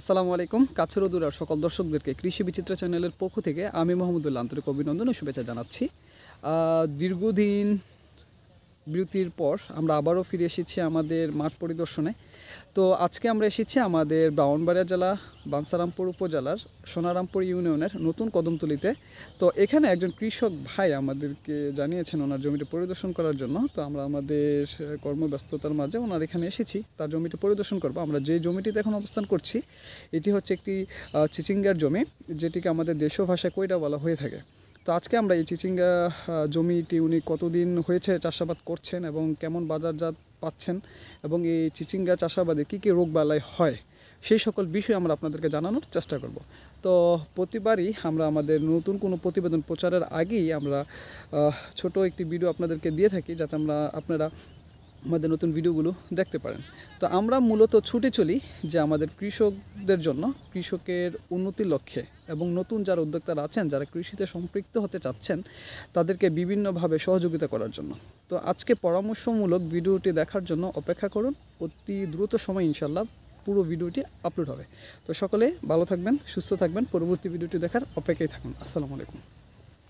আসসালামু আলাইকুম কাছের দূরার সকল দর্শকদেরকে কৃষি বিচিত্র চ্যানেলের পক্ষ থেকে আমি মোহাম্মদুল্লাহ আন্তরিক অভিনন্দন ও শুভেচ্ছা জানাচ্ছি দীর্ঘদিন বিরতির পর আমরা আবারও ফিরে এসেছি আমাদের মাঠ পরিদর্শনে তো আজকে আমরা এসেছি আমাদের ব্রাহ্মণবাড়িয়া জেলা বানসারামপুর উপজেলার সোনারামপুর ইউনিয়নের নতুন কদমতলিতে তো এখানে একজন কৃষক ভাই আমাদেরকে জানিয়েছেন ওনার জমিটি পরিদর্শন করার জন্য তো আমরা আমাদের কর্মব্যস্ততার মাঝে ওনার এখানে এসেছি তার জমিটি পরিদর্শন করবো আমরা যে জমিটিতে এখন অবস্থান করছি এটি হচ্ছে একটি চিচিঙ্গার জমি যেটিকে আমাদের দেশীয় ভাষায় কইটা বলা হয়ে থাকে তো আজকে আমরা এই চিচিঙ্গা জমিটি উনি কতদিন হয়েছে চাষাবাদ করছেন এবং কেমন বাজারজাত পাচ্ছেন এবং এই চিচিঙ্গা চাষাবাদে কী কী বালাই হয় সেই সকল বিষয় আমরা আপনাদেরকে জানানোর চেষ্টা করব তো প্রতিবারই আমরা আমাদের নতুন কোনো প্রতিবেদন প্রচারের আগেই আমরা ছোট একটি ভিডিও আপনাদেরকে দিয়ে থাকি যাতে আমরা আপনারা আমাদের নতুন ভিডিওগুলো দেখতে পারেন তো আমরা মূলত ছুটে চলি যে আমাদের কৃষকদের জন্য কৃষকের উন্নতির লক্ষ্যে এবং নতুন যারা উদ্যোক্তারা আছেন যারা কৃষিতে সম্পৃক্ত হতে চাচ্ছেন তাদেরকে বিভিন্নভাবে সহযোগিতা করার জন্য তো আজকে পরামর্শমূলক ভিডিওটি দেখার জন্য অপেক্ষা করুন অতি দ্রুত সময় ইনশাল্লাহ পুরো ভিডিওটি আপলোড হবে তো সকলে ভালো থাকবেন সুস্থ থাকবেন পরবর্তী ভিডিওটি দেখার অপেক্ষায় থাকুন আসসালামু আলাইকুম